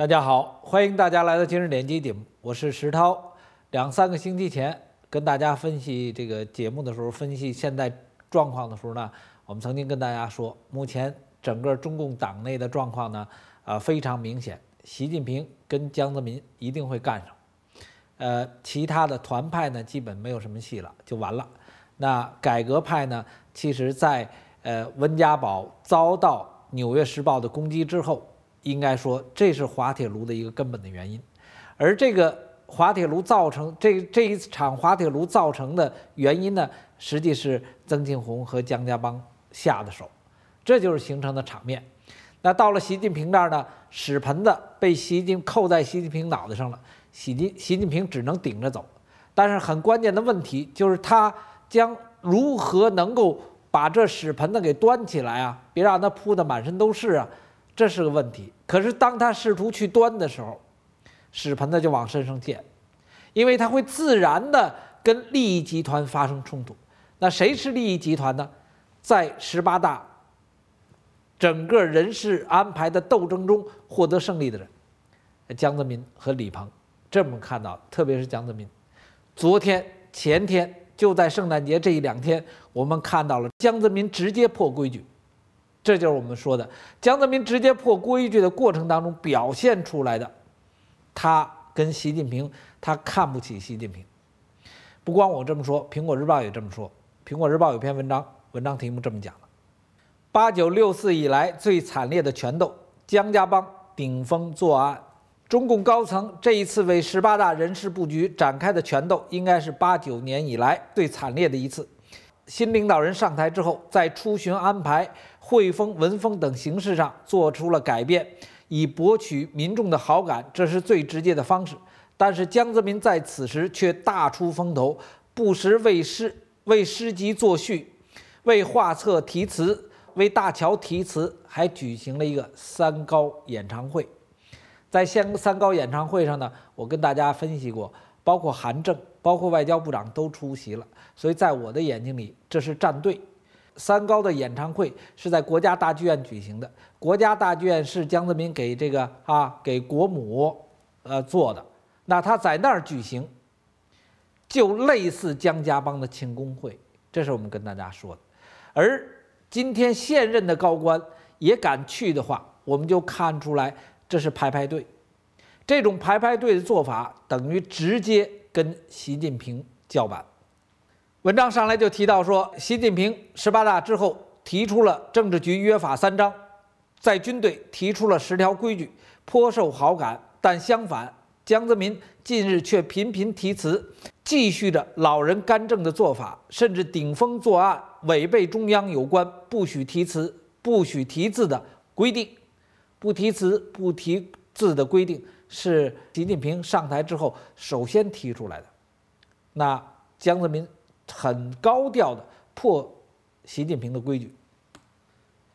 大家好，欢迎大家来到今日点击顶，我是石涛。两三个星期前跟大家分析这个节目的时候，分析现在状况的时候呢，我们曾经跟大家说，目前整个中共党内的状况呢，啊非常明显，习近平跟江泽民一定会干上，呃，其他的团派呢基本没有什么戏了，就完了。那改革派呢，其实，在呃温家宝遭到《纽约时报》的攻击之后。应该说，这是滑铁卢的一个根本的原因，而这个滑铁卢造成这这一场滑铁卢造成的原因呢，实际是曾庆红和江家帮下的手，这就是形成的场面。那到了习近平这儿呢，屎盆子被习近扣在习近平脑袋上了，习近习近平只能顶着走。但是很关键的问题就是，他将如何能够把这屎盆子给端起来啊？别让他铺得满身都是啊！这是个问题。可是当他试图去端的时候，屎盆子就往身上溅，因为他会自然的跟利益集团发生冲突。那谁是利益集团呢？在十八大，整个人事安排的斗争中获得胜利的人，江泽民和李鹏。这么看到，特别是江泽民，昨天、前天就在圣诞节这一两天，我们看到了江泽民直接破规矩。这就是我们说的，江泽民直接破规矩的过程当中表现出来的，他跟习近平，他看不起习近平。不光我这么说，《苹果日报》也这么说，《苹果日报》有篇文章，文章题目这么讲的：八九六四以来最惨烈的拳斗，江家帮顶风作案，中共高层这一次为十八大人事布局展开的拳斗，应该是八九年以来最惨烈的一次。新领导人上台之后，在出巡安排、会风文风等形式上做出了改变，以博取民众的好感，这是最直接的方式。但是江泽民在此时却大出风头，不时为诗为诗集作序，为画册题词，为大桥题词，还举行了一个三高演唱会。在三三高演唱会上呢，我跟大家分析过，包括韩正。包括外交部长都出席了，所以在我的眼睛里，这是站队。三高的演唱会是在国家大剧院举行的，国家大剧院是江泽民给这个啊给国母呃做的，那他在那儿举行，就类似江家帮的庆功会，这是我们跟大家说的。而今天现任的高官也敢去的话，我们就看出来这是排排队。这种排排队的做法等于直接跟习近平叫板。文章上来就提到说，习近平十八大之后提出了政治局约法三章，在军队提出了十条规矩，颇受好感。但相反，江泽民近日却频频提词，继续着老人干政的做法，甚至顶风作案，违背中央有关不许提词、不许提字的规定，不提词、不提字的规定。是习近平上台之后首先提出来的。那江泽民很高调的破习近平的规矩。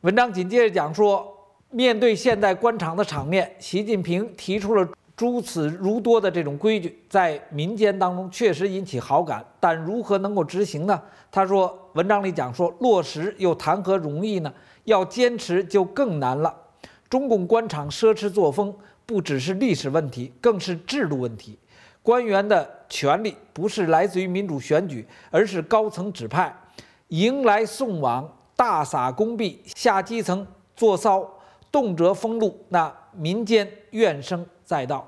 文章紧接着讲说，面对现在官场的场面，习近平提出了诸此如多的这种规矩，在民间当中确实引起好感，但如何能够执行呢？他说，文章里讲说，落实又谈何容易呢？要坚持就更难了。中共官场奢侈作风。不只是历史问题，更是制度问题。官员的权力不是来自于民主选举，而是高层指派，迎来送往，大洒公币，下基层做骚，动辄封路，那民间怨声载道。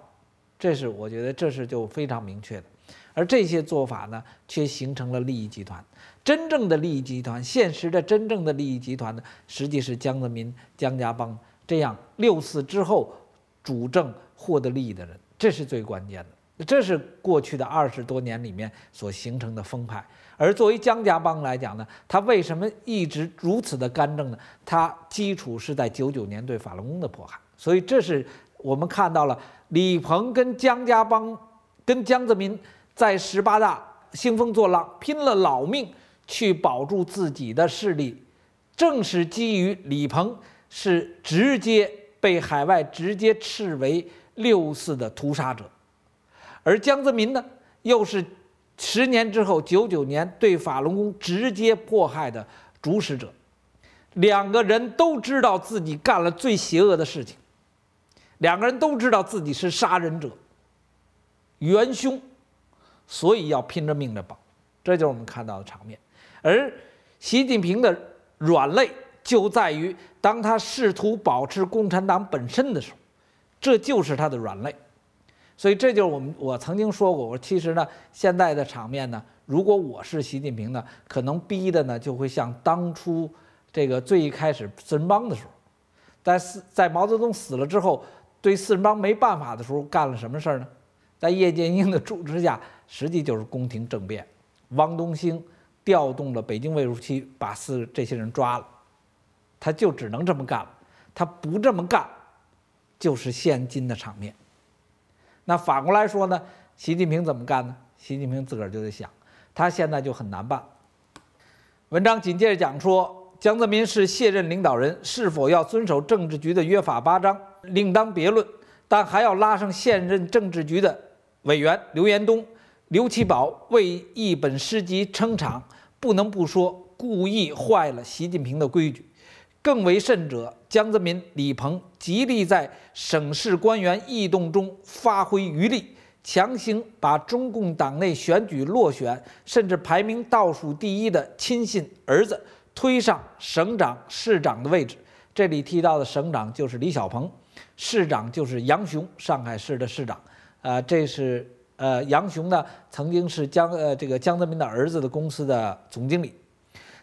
这是我觉得这是就非常明确的。而这些做法呢，却形成了利益集团。真正的利益集团，现实的真正的利益集团呢，实际是江泽民江家帮。这样六次之后。主政获得利益的人，这是最关键的。这是过去的二十多年里面所形成的风派。而作为江家帮来讲呢，他为什么一直如此的干政呢？他基础是在九九年对法轮功的迫害，所以这是我们看到了李鹏跟江家帮、跟江泽民在十八大兴风作浪，拼了老命去保住自己的势力，正是基于李鹏是直接。被海外直接斥为六四的屠杀者，而江泽民呢，又是十年之后九九年对法轮功直接迫害的主使者，两个人都知道自己干了最邪恶的事情，两个人都知道自己是杀人者、元凶，所以要拼着命的保，这就是我们看到的场面。而习近平的软肋。就在于当他试图保持共产党本身的时候，这就是他的软肋。所以，这就是我们我曾经说过，我说其实呢，现在的场面呢，如果我是习近平呢，可能逼的呢，就会像当初这个最开始四人帮的时候，在四在毛泽东死了之后，对四人帮没办法的时候，干了什么事儿呢？在叶剑英的主持下，实际就是宫廷政变，汪东兴调动了北京卫戍区，把四这些人抓了。他就只能这么干了，他不这么干，就是现今的场面。那反过来说呢？习近平怎么干呢？习近平自个儿就得想，他现在就很难办。文章紧接着讲说，江泽民是卸任领导人，是否要遵守政治局的约法八章，另当别论。但还要拉上现任政治局的委员刘延东、刘奇葆为一本诗集撑场，不能不说故意坏了习近平的规矩。更为甚者，江泽民、李鹏极力在省市官员异动中发挥余力，强行把中共党内选举落选甚至排名倒数第一的亲信儿子推上省长、市长的位置。这里提到的省长就是李小鹏，市长就是杨雄，上海市的市长。呃，这是呃杨雄呢，曾经是江呃这个江泽民的儿子的公司的总经理。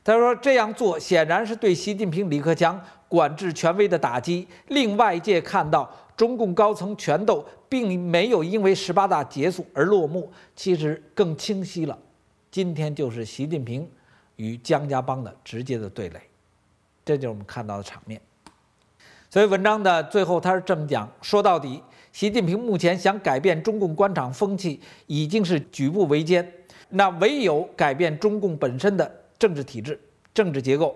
他说：“这样做显然是对习近平、李克强管制权威的打击，令外界看到中共高层权斗并没有因为十八大结束而落幕。其实更清晰了，今天就是习近平与江家帮的直接的对垒，这就是我们看到的场面。所以文章的最后，他是这么讲：说到底，习近平目前想改变中共官场风气，已经是举步维艰。那唯有改变中共本身的。”政治体制、政治结构，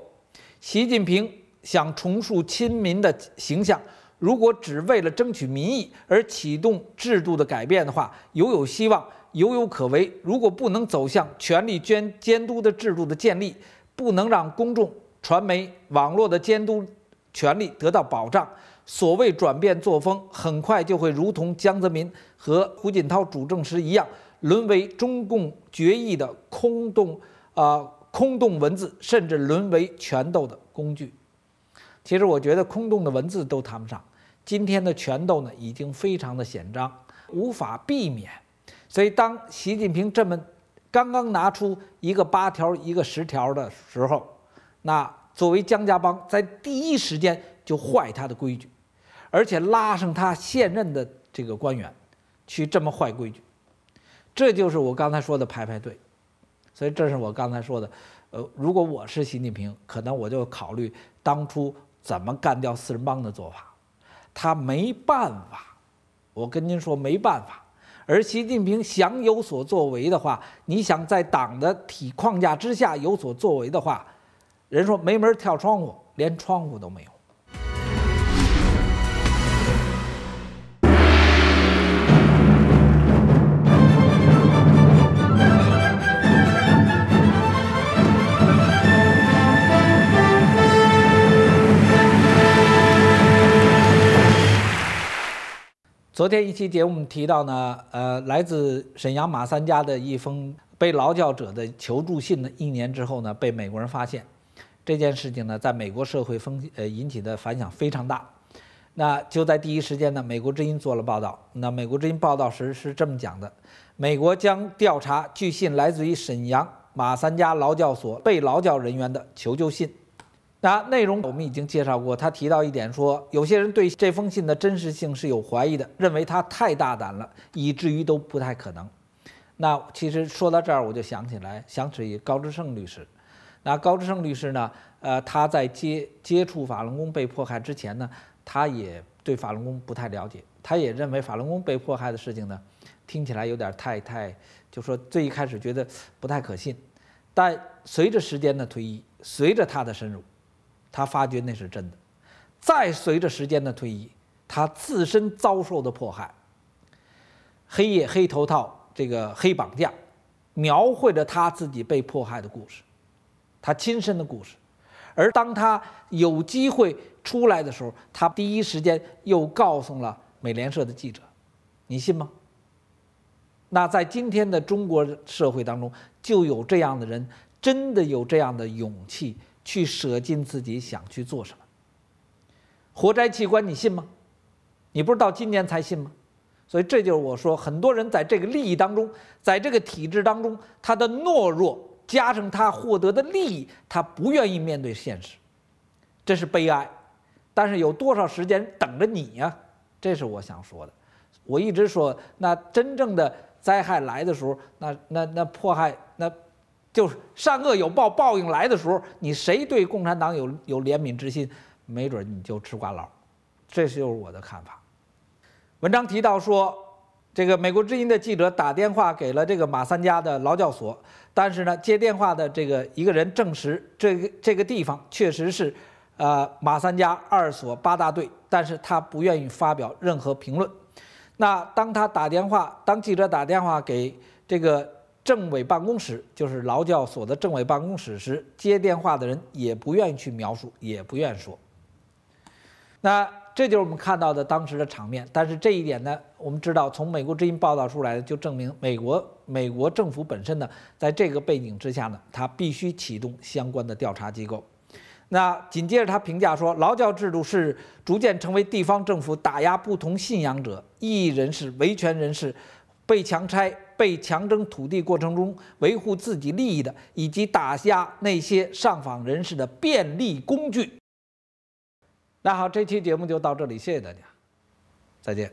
习近平想重塑亲民的形象。如果只为了争取民意而启动制度的改变的话，犹有希望，犹有可为。如果不能走向权力监监督的制度的建立，不能让公众、传媒、网络的监督权利得到保障，所谓转变作风，很快就会如同江泽民和胡锦涛主政时一样，沦为中共决议的空洞啊。空洞文字甚至沦为权斗的工具。其实我觉得空洞的文字都谈不上，今天的权斗呢已经非常的显彰，无法避免。所以当习近平这么刚刚拿出一个八条一个十条的时候，那作为江家帮在第一时间就坏他的规矩，而且拉上他现任的这个官员去这么坏规矩，这就是我刚才说的排排队。所以这是我刚才说的，呃，如果我是习近平，可能我就考虑当初怎么干掉四人帮的做法，他没办法，我跟您说没办法。而习近平想有所作为的话，你想在党的体框架之下有所作为的话，人说没门，跳窗户连窗户都没有。昨天一期节目提到呢，呃，来自沈阳马三家的一封被劳教者的求助信呢，一年之后呢，被美国人发现，这件事情呢，在美国社会风呃引起的反响非常大，那就在第一时间呢，《美国之音》做了报道。那《美国之音》报道时是这么讲的：，美国将调查据信来自于沈阳马三家劳教所被劳教人员的求救信。那内容我们已经介绍过，他提到一点说，有些人对这封信的真实性是有怀疑的，认为他太大胆了，以至于都不太可能。那其实说到这儿，我就想起来，想起高志胜律师。那高志胜律师呢，呃，他在接接触法轮功被迫害之前呢，他也对法轮功不太了解，他也认为法轮功被迫害的事情呢，听起来有点太太，就说最一开始觉得不太可信。但随着时间的推移，随着他的深入，他发觉那是真的。再随着时间的推移，他自身遭受的迫害，黑夜黑头套这个黑绑架，描绘着他自己被迫害的故事，他亲身的故事。而当他有机会出来的时候，他第一时间又告诉了美联社的记者：“你信吗？”那在今天的中国社会当中，就有这样的人，真的有这样的勇气。去舍尽自己想去做什么？活摘器官，你信吗？你不是到今年才信吗？所以这就是我说，很多人在这个利益当中，在这个体制当中，他的懦弱加上他获得的利益，他不愿意面对现实，这是悲哀。但是有多少时间等着你呀？这是我想说的。我一直说，那真正的灾害来的时候，那那那迫害那。就是善恶有报，报应来的时候，你谁对共产党有有怜悯之心，没准你就吃瓜牢。这就是我的看法。文章提到说，这个美国之音的记者打电话给了这个马三家的劳教所，但是呢，接电话的这个一个人证实这个这个地方确实是，呃，马三家二所八大队，但是他不愿意发表任何评论。那当他打电话，当记者打电话给这个。政委办公室就是劳教所的政委办公室时，接电话的人也不愿意去描述，也不愿说。那这就是我们看到的当时的场面。但是这一点呢，我们知道，从《美国之音》报道出来的，就证明美国美国政府本身呢，在这个背景之下呢，他必须启动相关的调查机构。那紧接着他评价说，劳教制度是逐渐成为地方政府打压不同信仰者、异议人士、维权人士，被强拆。被强征土地过程中维护自己利益的，以及打压那些上访人士的便利工具。那好，这期节目就到这里，谢谢大家，再见。